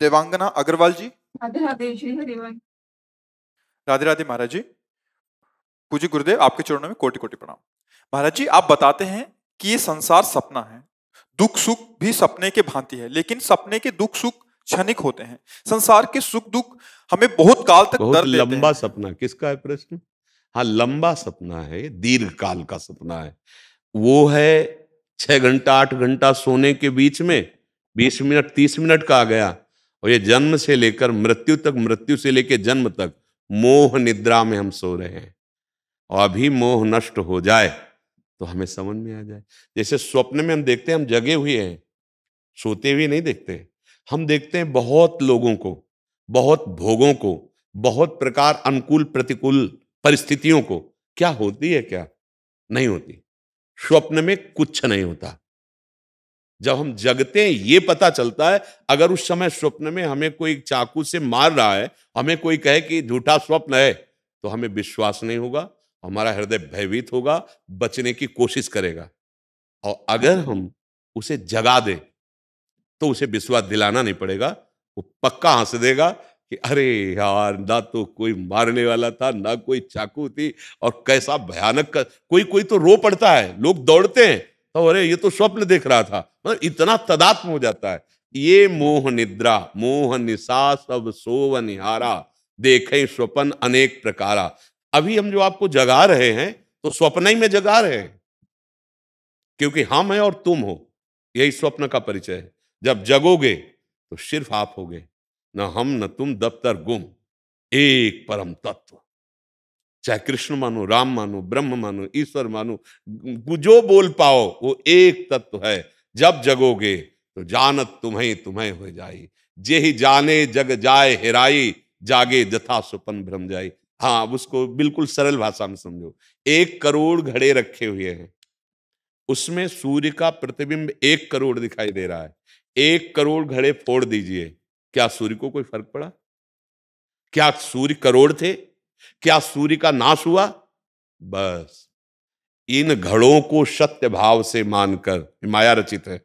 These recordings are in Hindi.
देवांगना अग्रवाल जी राधे राधे राधे राधे महाराज जी पूजी गुरुदेव आपके चरणों में कोटि कोटि प्रणाम महाराज जी आप बताते हैं कि ये संसार सपना है दुख सुख भी सपने के भांति है लेकिन सपने के दुख सुख क्षणिक होते हैं संसार के सुख दुख हमें बहुत काल तक बहुत लंबा सपना किसका है प्रश्न हाँ लंबा सपना है दीर्घ काल का सपना है वो है छह घंटा आठ घंटा सोने के बीच में बीस मिनट तीस मिनट का आ गया और ये जन्म से लेकर मृत्यु तक मृत्यु से लेकर जन्म तक मोह निद्रा में हम सो रहे हैं और अभी मोह नष्ट हो जाए तो हमें समझ में आ जाए जैसे स्वप्न में हम देखते हैं हम जगे हुए हैं सोते हुए नहीं देखते हम देखते हैं बहुत लोगों को बहुत भोगों को बहुत प्रकार अनुकूल प्रतिकूल परिस्थितियों को क्या होती है क्या नहीं होती स्वप्न में कुछ नहीं होता जब हम जगते हैं ये पता चलता है अगर उस समय स्वप्न में हमें कोई चाकू से मार रहा है हमें कोई कहे कि झूठा स्वप्न है तो हमें विश्वास नहीं होगा हमारा हृदय भयभीत होगा बचने की कोशिश करेगा और अगर हम उसे जगा दें तो उसे विश्वास दिलाना नहीं पड़ेगा वो पक्का हंस देगा कि अरे यार ना तो कोई मारने वाला था ना कोई चाकू थी और कैसा भयानक कर... कोई कोई तो रो पड़ता है लोग दौड़ते हैं तो अरे ये तो स्वप्न देख रहा था मतलब इतना तदात्म हो जाता है ये मोह निद्रा मोह निशा सब सोव निहारा देखे स्वपन अनेक प्रकारा अभी हम जो आपको जगा रहे हैं तो स्वप्न ही में जगा रहे हैं क्योंकि हम हाँ, हैं और तुम हो यही स्वप्न का परिचय है जब जगोगे तो सिर्फ आप होगे न हम न तुम दफ्तर गुम एक परम तत्व चाहे कृष्ण मानो राम मानो ब्रह्म मानो ईश्वर मानो जो बोल पाओ वो एक तत्व है जब जगोगे तो जानत तुम्हें तुम्हें हो जाए जे ही जाने जग जाए हेराई जागे जथा सुपन भ्रम जाए हाँ अब उसको बिल्कुल सरल भाषा में समझो एक करोड़ घड़े रखे हुए हैं उसमें सूर्य का प्रतिबिंब एक करोड़ दिखाई दे रहा है एक करोड़ घड़े फोड़ दीजिए क्या सूर्य को कोई फर्क पड़ा क्या सूर्य करोड़ थे क्या सूर्य का नाश हुआ बस इन घड़ों को सत्य भाव से मानकर माया रचित है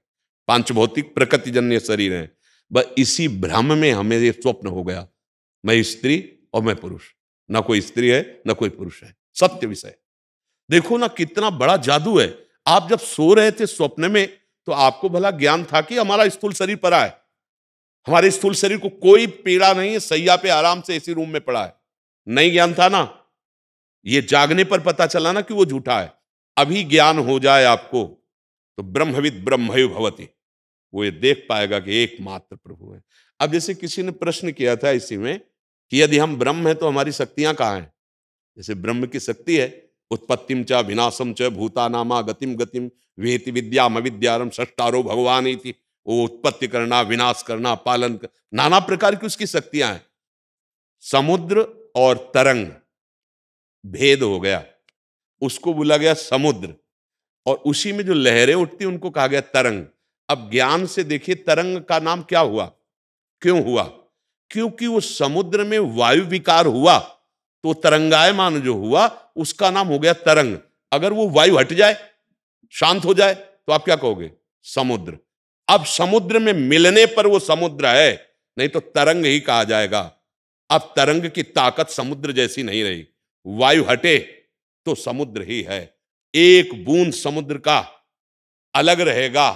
पांच भौतिक प्रकृति जन्य शरीर है बस इसी भ्रम में हमें ये स्वप्न हो गया मैं स्त्री और मैं पुरुष ना कोई स्त्री है ना कोई पुरुष है सत्य विषय देखो ना कितना बड़ा जादू है आप जब सो रहे थे स्वप्न में तो आपको भला ज्ञान था कि हमारा स्थूल शरीर पड़ा है हमारे स्थूल शरीर को कोई पीड़ा नहीं है सैया पे आराम से इसी रूम में पड़ा है नहीं ज्ञान था ना ये जागने पर पता चला ना कि वो झूठा है अभी ज्ञान हो जाए आपको तो ब्रह्मविद ब्रह्मयु भवती वो ये देख पाएगा कि एकमात्र प्रभु है अब जैसे किसी ने प्रश्न किया था इसी में कि यदि हम ब्रह्म हैं तो हमारी शक्तियां कहाँ हैं जैसे ब्रह्म की शक्ति है उत्पत्तिम च विनाशम च भूतानामा गतिम गतिम विहित विद्याम अविद्यारम सष्टारो भगवान थी वो उत्पत्ति करना विनाश करना पालन कर नाना प्रकार की उसकी शक्तियां हैं समुद्र और तरंग भेद हो गया उसको बोला गया समुद्र और उसी में जो लहरें उठती उनको कहा गया तरंग अब ज्ञान से देखिए तरंग का नाम क्या हुआ क्यों हुआ क्योंकि वो समुद्र में वायु विकार हुआ तो तरंगायमान जो हुआ उसका नाम हो गया तरंग अगर वो वायु हट जाए शांत हो जाए तो आप क्या कहोगे समुद्र अब समुद्र में मिलने पर वो समुद्र है नहीं तो तरंग ही कहा जाएगा अब तरंग की ताकत समुद्र जैसी नहीं रही वायु हटे तो समुद्र ही है एक बूंद समुद्र का अलग रहेगा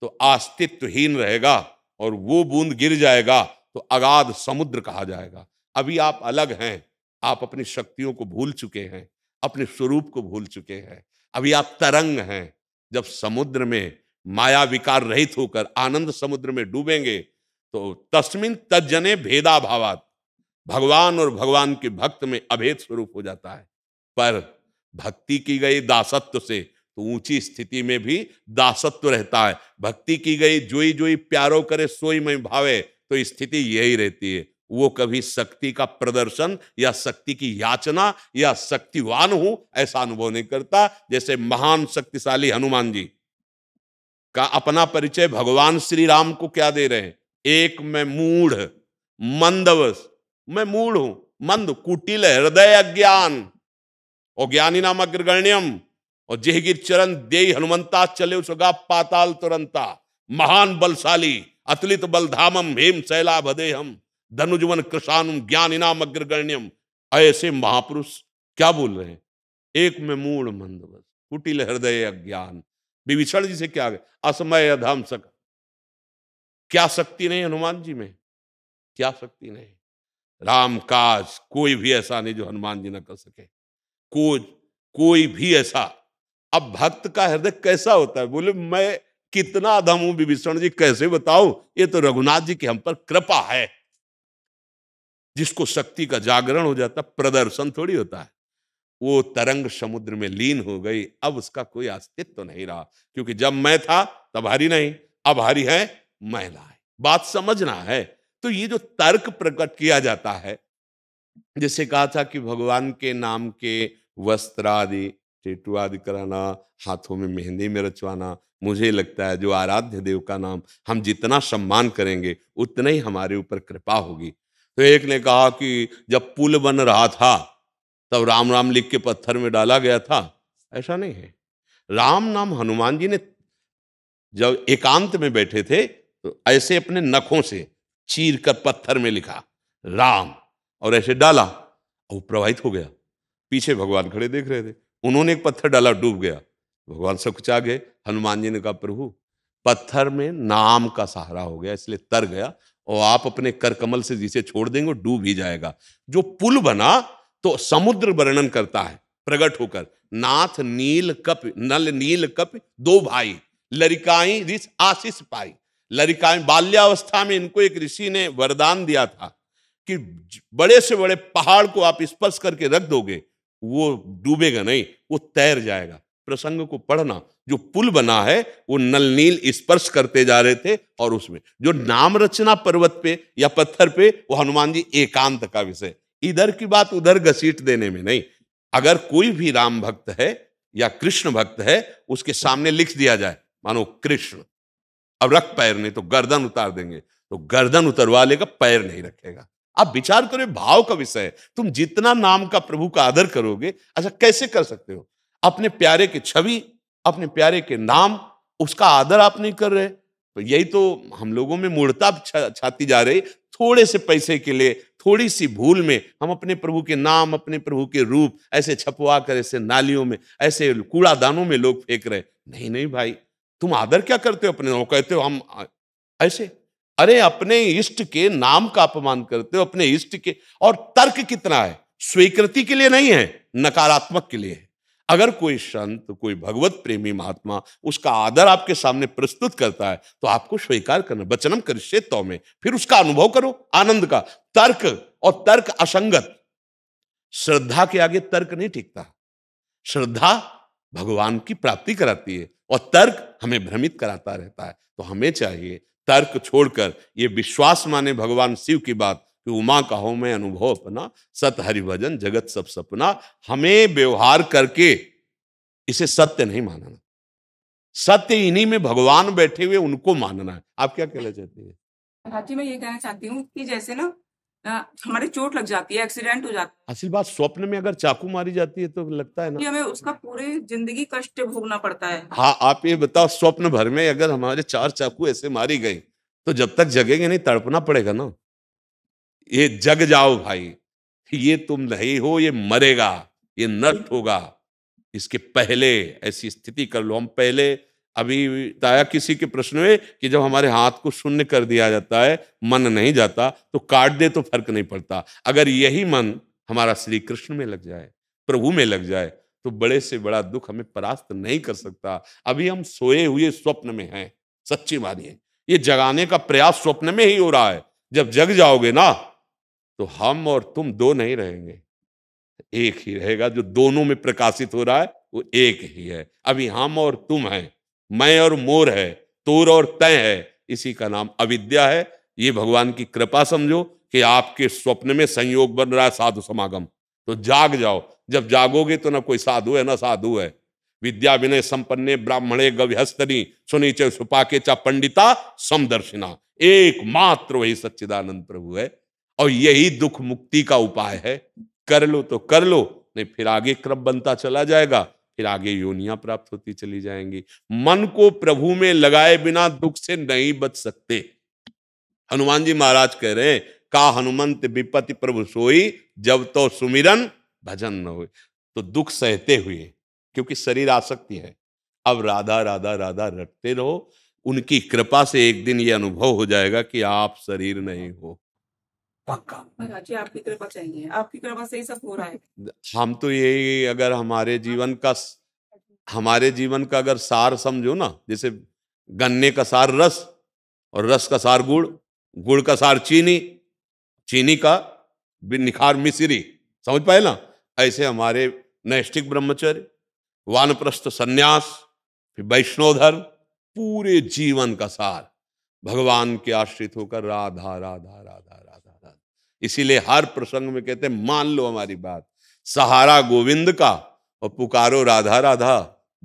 तो अस्तित्वहीन रहेगा और वो बूंद गिर जाएगा तो अगाध समुद्र कहा जाएगा अभी आप अलग हैं आप अपनी शक्तियों को भूल चुके हैं अपने स्वरूप को भूल चुके हैं अभी आप तरंग हैं जब समुद्र में माया विकार रहित होकर आनंद समुद्र में डूबेंगे तो तस्मिन तजने भेदाभावात भगवान और भगवान के भक्त में अभेद स्वरूप हो जाता है पर भक्ति की गई दासत्व से तो ऊंची स्थिति में भी दासत्व रहता है भक्ति की गई जोई जोई प्यारो करे सोई में भावे तो स्थिति यही रहती है वो कभी शक्ति का प्रदर्शन या शक्ति की याचना या शक्तिवान हूं ऐसा अनुभव नहीं करता जैसे महान शक्तिशाली हनुमान जी का अपना परिचय भगवान श्री राम को क्या दे रहे हैं एक में मूढ़ मंदवश मैं मूढ़ हूं मंद कुटिल हृदय अज्ञान और ज्ञानी नाम अग्रगण्यम और जेहगिर चरण दे हनुमंता चले उसगा पाताल तुरंता महान बलशाली अतलित धामम हेम शैला भदे हम धनुजवन कृषानु ज्ञान इनाम अग्रगण्यम ऐसे महापुरुष क्या बोल रहे हैं एक में मूल मंद बस कुटिल हृदय अज्ञान विभीषण जी से क्या असमय अधम सक क्या शक्ति नहीं हनुमान जी में क्या शक्ति नहीं राम काज कोई भी ऐसा नहीं जो हनुमान जी ना कर सके कोई कोई भी ऐसा अब भक्त का हृदय कैसा होता है बोले मैं कितना अधम हूं विभीषण जी कैसे बताऊं ये तो रघुनाथ जी की हम पर कृपा है जिसको शक्ति का जागरण हो जाता प्रदर्शन थोड़ी होता है वो तरंग समुद्र में लीन हो गई अब उसका कोई अस्तित्व तो नहीं रहा क्योंकि जब मैं था तब हरी नहीं अब हरी है महिला है बात समझना है तो ये जो तर्क प्रकट किया जाता है जैसे कहा था कि भगवान के नाम के वस्त्र आदि टेटू आदि कराना हाथों में मेहंदी में रचवाना मुझे लगता है जो आराध्य देव का नाम हम जितना सम्मान करेंगे उतना ही हमारे ऊपर कृपा होगी तो एक ने कहा कि जब पुल बन रहा था तब राम राम लिख के पत्थर में डाला गया था ऐसा नहीं है राम नाम हनुमान जी ने जब एकांत में बैठे थे तो ऐसे अपने नखों से चीर कर पत्थर में लिखा राम और ऐसे डाला और प्रवाहित हो गया पीछे भगवान खड़े देख रहे थे उन्होंने एक पत्थर डाला डूब गया भगवान सब आ गए हनुमान जी ने कहा प्रभु पत्थर में नाम का सहारा हो गया इसलिए तर गया और आप अपने कर कमल से जिसे छोड़ देंगे डूब ही जाएगा जो पुल बना तो समुद्र वर्णन करता है प्रकट होकर नाथ नील कप नल नील कप दो भाई लरिकाई रिस आशीष पाई लड़िकाएं बाल्यावस्था में इनको एक ऋषि ने वरदान दिया था कि बड़े से बड़े पहाड़ को आप स्पर्श करके रख दोगे वो डूबेगा नहीं वो तैर जाएगा प्रसंग को पढ़ना जो पुल बना है वो नल नील स्पर्श करते जा रहे थे और उसमें जो नाम रचना पर्वत पे या पत्थर पे वो हनुमान जी एकांत का विषय इधर की बात उधर घसीट देने में नहीं अगर कोई भी राम भक्त है या कृष्ण भक्त है उसके सामने लिख दिया जाए मानो कृष्ण अब रख पैर नहीं तो गर्दन उतार देंगे तो गर्दन उतरवा लेगा पैर नहीं रखेगा आप विचार करो भाव का विषय है तुम जितना नाम का प्रभु का आदर करोगे अच्छा कैसे कर सकते हो अपने प्यारे की छवि अपने प्यारे के नाम उसका आदर आप नहीं कर रहे तो यही तो हम लोगों में मूर्ता छा, छाती जा रही थोड़े से पैसे के लिए थोड़ी सी भूल में हम अपने प्रभु के नाम अपने प्रभु के रूप ऐसे छपवा कर ऐसे नालियों में ऐसे कूड़ादानों में लोग फेंक रहे नहीं नहीं भाई तुम आदर क्या करते हो अपने वो कहते हो हम ऐसे अरे अपने इष्ट के नाम का अपमान करते हो अपने इष्ट के और तर्क कितना है स्वीकृति के लिए नहीं है नकारात्मक के लिए है अगर कोई संत कोई भगवत प्रेमी महात्मा उसका आदर आपके सामने प्रस्तुत करता है तो आपको स्वीकार करना वचनम तो में फिर उसका अनुभव करो आनंद का तर्क और तर्क असंगत श्रद्धा के आगे तर्क नहीं टिकता श्रद्धा भगवान की प्राप्ति कराती है और तर्क हमें भ्रमित कराता रहता है तो हमें चाहिए तर्क छोड़कर ये विश्वास माने भगवान शिव की बात कि उमा कहो मैं अनुभव अपना सत भजन जगत सब सपना हमें व्यवहार करके इसे सत्य नहीं मानना सत्य इन्हीं में भगवान बैठे हुए उनको मानना है आप क्या कहना चाहते हैं मैं ये कहना चाहती हूँ कि जैसे ना हमारी चोट लग जाती है एक्सीडेंट हो जाता है असल बात स्वप्न में अगर चाकू मारी जाती है तो लगता है ना हमें उसका पूरे जिंदगी कष्ट भोगना पड़ता है हाँ आप ये बताओ स्वप्न भर में अगर हमारे चार चाकू ऐसे मारी गई तो जब तक जगेंगे नहीं तड़पना पड़ेगा ना ये जग जाओ भाई ये तुम नहीं हो ये मरेगा ये नष्ट होगा इसके पहले ऐसी स्थिति कर लो हम पहले अभी ताया किसी के प्रश्न में कि जब हमारे हाथ को शून्य कर दिया जाता है मन नहीं जाता तो काट दे तो फर्क नहीं पड़ता अगर यही मन हमारा श्री कृष्ण में लग जाए प्रभु में लग जाए तो बड़े से बड़ा दुख हमें परास्त नहीं कर सकता अभी हम सोए हुए स्वप्न में हैं सच्ची मानिए ये जगाने का प्रयास स्वप्न में ही हो रहा है जब जग जाओगे ना तो हम और तुम दो नहीं रहेंगे एक ही रहेगा जो दोनों में प्रकाशित हो रहा है वो एक ही है अभी हम और तुम हैं मैं और मोर है तूर और तय है इसी का नाम अविद्या है ये भगवान की कृपा समझो कि आपके स्वप्न में संयोग बन रहा है साधु समागम तो जाग जाओ जब जागोगे तो ना कोई साधु है ना साधु है विद्या विनय संपन्न ब्राह्मणे गव्यस्तनी सुनी च सुपाके चा पंडिता समदर्शिना एकमात्र वही सच्चिदानंद प्रभु है और यही दुख मुक्ति का उपाय है कर लो तो कर लो नहीं फिर आगे क्रम बनता चला जाएगा फिर आगे योनियां प्राप्त होती चली जाएंगी मन को प्रभु में लगाए बिना दुख से नहीं बच सकते हनुमान जी महाराज कह रहे हैं का हनुमंत विपति प्रभु सोई जब तो सुमिरन भजन न हो तो दुख सहते हुए क्योंकि शरीर आसक्ति है अब राधा राधा राधा रटते रहो उनकी कृपा से एक दिन यह अनुभव हो जाएगा कि आप शरीर नहीं हो पक्का जी आपकी कृपा चाहिए आपकी कृपा से ही सब हो रहा है हम तो यही अगर हमारे जीवन का हमारे जीवन का अगर सार समझो ना जैसे गन्ने का सार रस और रस का सार गुड़ गुड़ का सार चीनी चीनी का निखार मिश्री समझ पाए ना ऐसे हमारे नैष्ठिक ब्रह्मचर्य वानप्रस्थ संन्यास फिर वैष्णव धर्म पूरे जीवन का सार भगवान के आश्रित होकर राधा राधा राधा इसीलिए हर प्रसंग में कहते हैं मान लो हमारी बात सहारा गोविंद का और पुकारो राधा राधा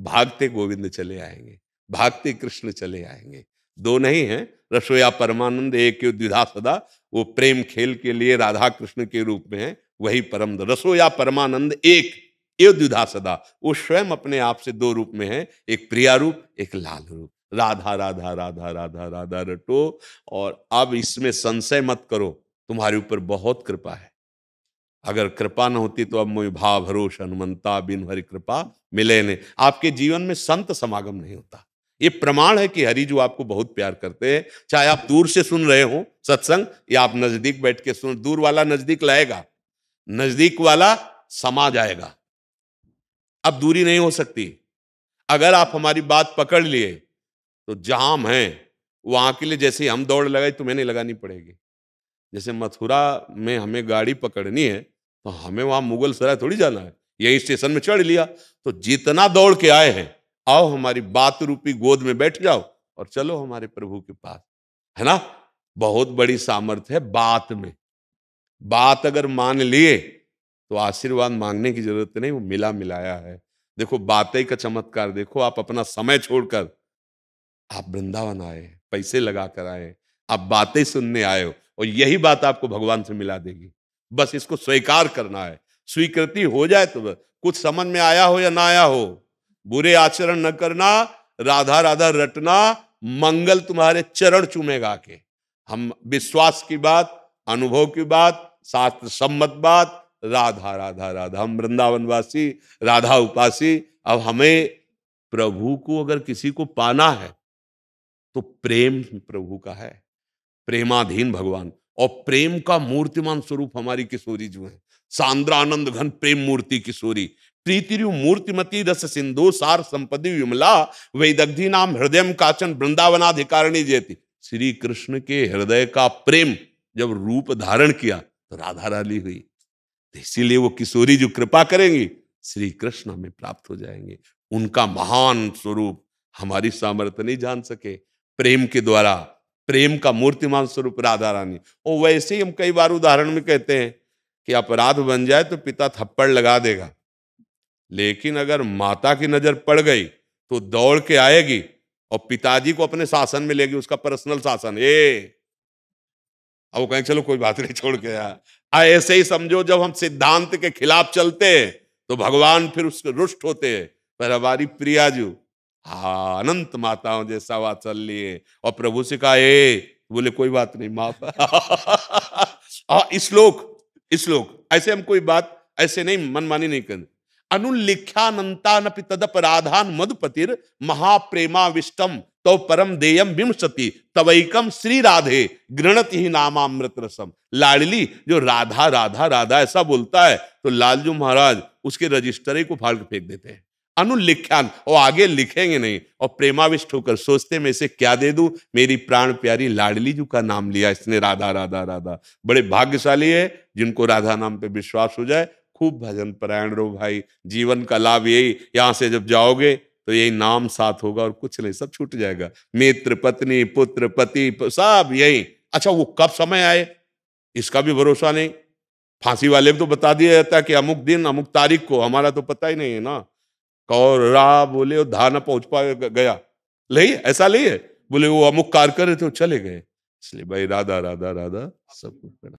भागते गोविंद चले आएंगे भागते कृष्ण चले आएंगे दो नहीं है रसोया परमानंद एक द्विधा सदा वो प्रेम खेल के लिए राधा कृष्ण के रूप में है वही परम रसोया परमानंद एक द्विधा सदा वो स्वयं अपने आप से दो रूप में है एक प्रिया रूप एक लाल रूप राधा राधा राधा राधा राधा रटो और अब इसमें संशय मत करो तुम्हारे ऊपर बहुत कृपा है अगर कृपा न होती तो अब मुझे भाव भरोस हनुमंता बिन हरि कृपा मिले ने आपके जीवन में संत समागम नहीं होता ये प्रमाण है कि हरि जो आपको बहुत प्यार करते हैं चाहे आप दूर से सुन रहे हो सत्संग या आप नजदीक बैठ के सुन दूर वाला नजदीक लाएगा नजदीक वाला समा जाएगा अब दूरी नहीं हो सकती अगर आप हमारी बात पकड़ लिए तो जहां हम हैं वहां के लिए जैसे हम दौड़ लगाए तुम्हें नहीं लगानी पड़ेगी जैसे मथुरा में हमें गाड़ी पकड़नी है तो हमें वहाँ मुगल सराय थोड़ी जाना है यही स्टेशन में चढ़ लिया तो जितना दौड़ के आए हैं आओ हमारी बात रूपी गोद में बैठ जाओ और चलो हमारे प्रभु के पास है ना बहुत बड़ी सामर्थ्य है बात में बात अगर मान लिए तो आशीर्वाद मांगने की जरूरत नहीं वो मिला मिलाया है देखो बातें का चमत्कार देखो आप अपना समय छोड़कर आप वृंदावन आए पैसे लगा कर आए आप बातें सुनने आए हो और यही बात आपको भगवान से मिला देगी बस इसको स्वीकार करना है स्वीकृति हो जाए तो कुछ समझ में आया हो या ना आया हो बुरे आचरण न करना राधा राधा रटना मंगल तुम्हारे चरण चूमेगा के हम विश्वास की बात अनुभव की बात शास्त्र सम्मत बात राधा राधा राधा हम वृंदावनवासी राधा उपासी अब हमें प्रभु को अगर किसी को पाना है तो प्रेम प्रभु का है प्रेमाधीन भगवान और प्रेम का मूर्तिमान स्वरूप हमारी किशोरी जो है सांद्रानंद घन प्रेम मूर्ति किशोरी प्रीतिरु मूर्तिमती रस सिंधु सार संपदि विमला वैदग्धि नाम हृदय काचन वृंदावनाधिकारिणी जयती श्री कृष्ण के हृदय का प्रेम जब रूप धारण किया तो राधा राली हुई तो इसीलिए वो किशोरी जो कृपा करेंगी श्री कृष्ण हमें प्राप्त हो जाएंगे उनका महान स्वरूप हमारी सामर्थ्य नहीं जान सके प्रेम के द्वारा प्रेम का मूर्तिमान स्वरूप राधा रानी और वैसे ही हम कई बार उदाहरण में कहते हैं कि अपराध बन जाए तो पिता थप्पड़ लगा देगा लेकिन अगर माता की नज़र पड़ गई तो दौड़ के आएगी और पिताजी को अपने शासन में लेगी उसका पर्सनल शासन ए अब वो कहें चलो कोई बात नहीं छोड़ के यार हाँ, ऐसे ही समझो जब हम सिद्धांत के खिलाफ चलते हैं तो भगवान फिर उसके रुष्ट होते हैं पर हमारी प्रियाजू हा अनंत माताओं जैसा लिए और प्रभु से कहा ए बोले कोई बात नहीं माफ श्लोक हाँ, श्लोक ऐसे हम कोई बात ऐसे नहीं मनमानी नहीं करते अनुलिख्यानंता नपि तदपराधान मधुपतिर विष्टम तो परम देयम विमसति तवैकम श्री राधे गृणत ही नामामृत रसम लाडली जो राधा राधा राधा ऐसा बोलता है तो लालजू महाराज उसके रजिस्टर को फाड़ के फेंक देते हैं अनुलिख्यान और आगे लिखेंगे नहीं और प्रेमाविष्ट होकर सोचते मैं इसे क्या दे दूं मेरी प्राण प्यारी लाडली जू का नाम लिया इसने राधा राधा राधा बड़े भाग्यशाली है जिनको राधा नाम पे विश्वास हो जाए खूब भजन परायण रहो भाई जीवन का लाभ यही यहाँ से जब जाओगे तो यही नाम साथ होगा और कुछ नहीं सब छूट जाएगा मित्र पत्नी पुत्र पति सब यही अच्छा वो कब समय आए इसका भी भरोसा नहीं फांसी वाले भी तो बता दिया जाता है कि अमुक दिन अमुक तारीख को हमारा तो पता ही नहीं है ना कौर रा बोले और धाना पहुंच पा गया नहीं ऐसा नहीं है बोले वो अमुक कार्य कर रहे थे तो चले गए इसलिए भाई राधा राधा राधा सब कुछ